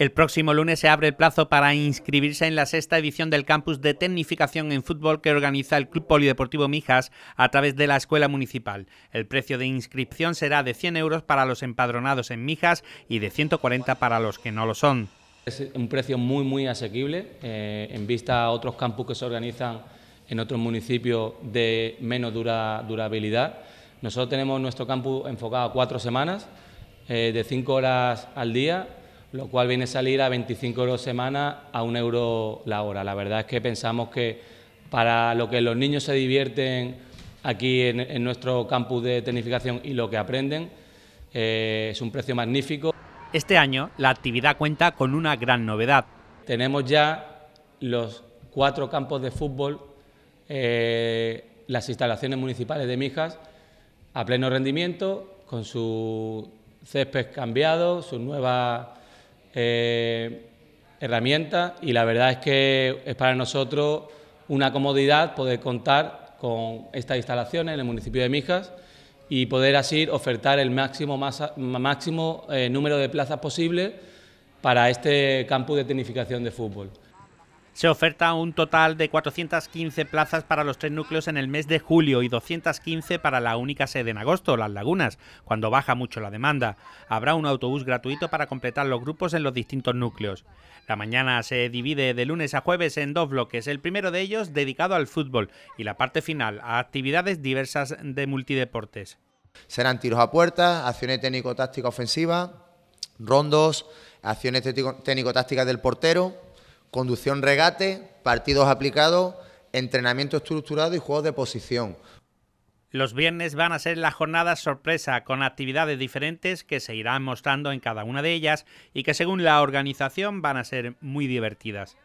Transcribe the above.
El próximo lunes se abre el plazo para inscribirse en la sexta edición del campus de tecnificación en fútbol que organiza el Club Polideportivo Mijas a través de la Escuela Municipal. El precio de inscripción será de 100 euros para los empadronados en Mijas y de 140 para los que no lo son. Es un precio muy, muy asequible eh, en vista a otros campus que se organizan en otros municipios de menos durabilidad. Nosotros tenemos nuestro campus enfocado a cuatro semanas, eh, de cinco horas al día lo cual viene a salir a 25 euros semana a un euro la hora. La verdad es que pensamos que para lo que los niños se divierten aquí en, nuestro campus de tecnificación y lo que aprenden, eh, es un precio magnífico. Este año la actividad cuenta con una gran novedad. Tenemos ya los cuatro campos de fútbol, eh, las instalaciones municipales de Mijas, a pleno rendimiento, con su césped cambiado, sus nuevas herramienta eh, herramientas y la verdad es que es para nosotros una comodidad poder contar con estas instalaciones en el municipio de Mijas y poder así ofertar el máximo, máximo eh, número de plazas posible para este campus de tecnificación de fútbol. Se oferta un total de 415 plazas para los tres núcleos en el mes de julio y 215 para la única sede en agosto, Las Lagunas, cuando baja mucho la demanda. Habrá un autobús gratuito para completar los grupos en los distintos núcleos. La mañana se divide de lunes a jueves en dos bloques, el primero de ellos dedicado al fútbol y la parte final a actividades diversas de multideportes. Serán tiros a puerta, acciones técnico-táctica ofensiva, rondos, acciones técnico-tácticas del portero, conducción regate, partidos aplicados, entrenamiento estructurado y juegos de posición. Los viernes van a ser las jornadas sorpresa con actividades diferentes que se irán mostrando en cada una de ellas y que según la organización van a ser muy divertidas.